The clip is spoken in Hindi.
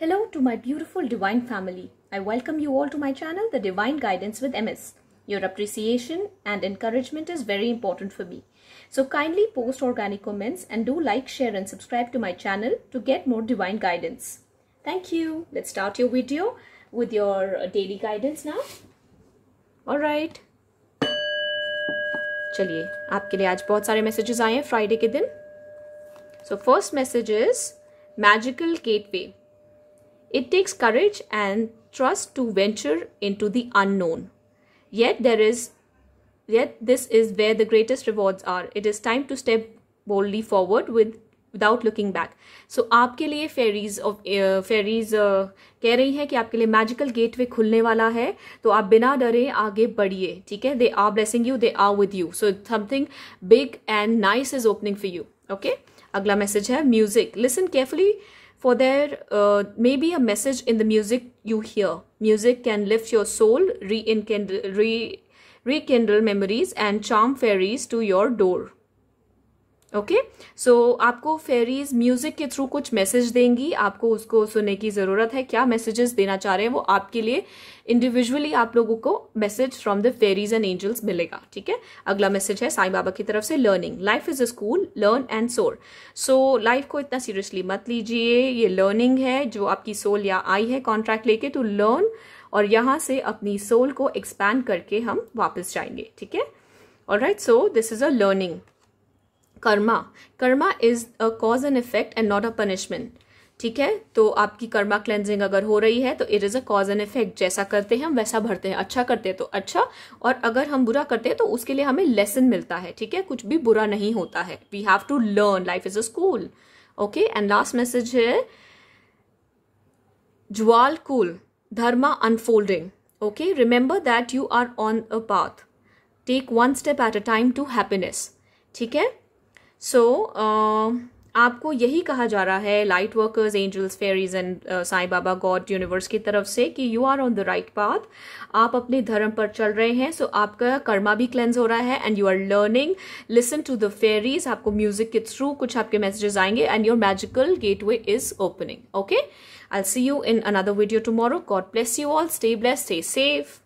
Hello to my beautiful Divine family. I welcome you all to my channel, The Divine Guidance with MS. Your appreciation and encouragement is very important for me. So kindly post organic comments and do like, share and subscribe to my channel to get more Divine guidance. Thank you. Let's start your video with your uh, daily guidance now. Alright. चलिए आपके लिए आज बहुत सारे मैसेजेस आए हैं फ्राइडे के दिन so first message is magical gateway it takes courage and trust to venture into the unknown. Yet there is yet this is where the greatest rewards are. It is time to step boldly forward with without looking back. So aapke liye fairies of uh, fairies uh, keh rahi hai magical gateway khulne wala hai to aap bina dare aage badhiye theek hai they are blessing you they are with you. So something big and nice is opening for you. Okay? Agla message hai music listen carefully for there uh, may be a message in the music you hear. Music can lift your soul, re, rekindle memories and charm fairies to your door. Okay okay? So so, आपको फेरीज म्यूजिक के थ्रू कुछ मैसेज देंगी आपको उसको सुनने की जरूरत है क्या मैसेजेस देना चाह रहे हैं वो आपके लिए इंडिविजुअली आप लोगों को message from the fairies and angels मिलेगा ठीक है अगला मैसेज है साईं बाबा की तरफ से learning life is a school learn and soul so life को इतना सीरियसली मत लीजिए ये लर्निंग है जो आपकी सोल या आई है कॉन्ट्रैक्ट लेके टू लर्न और यहां से अपनी सोल को एक्सपैंड करके हम वापस जाएंगे ठीक है और right so this is a learning karma karma is a cause and effect and not a punishment ठीक है तो आपकी कर्मा क्लेंजिंग अगर हो रही है तो it is a cause and effect जैसा करते हैं हम वैसा भरते हैं अच्छा करते हैं तो अच्छा और अगर हम बुरा करते हैं तो उसके लिए हमें लेसन मिलता है ठीक है कुछ भी बुरा नहीं होता है we have to learn life is a school okay and last message है ज्वाल कूल dharma unfolding okay remember that you are on a path take one step at a time to happiness ठीक है सो so, uh, आपको यही कहा जा रहा है light workers angels fairies and Sai Baba God universe की तरफ से कि you are on the right path आप अपने धर्म पर चल रहे हैं सो so आपका कर्मा भी क्लेंज हो रहा है and you are learning listen to the fairies आपको म्यूजिक के थ्रू कुछ आपके मैसेजेस आएंगे and your magical gateway is opening okay I see you in another video tomorrow God bless you all stay bless stay safe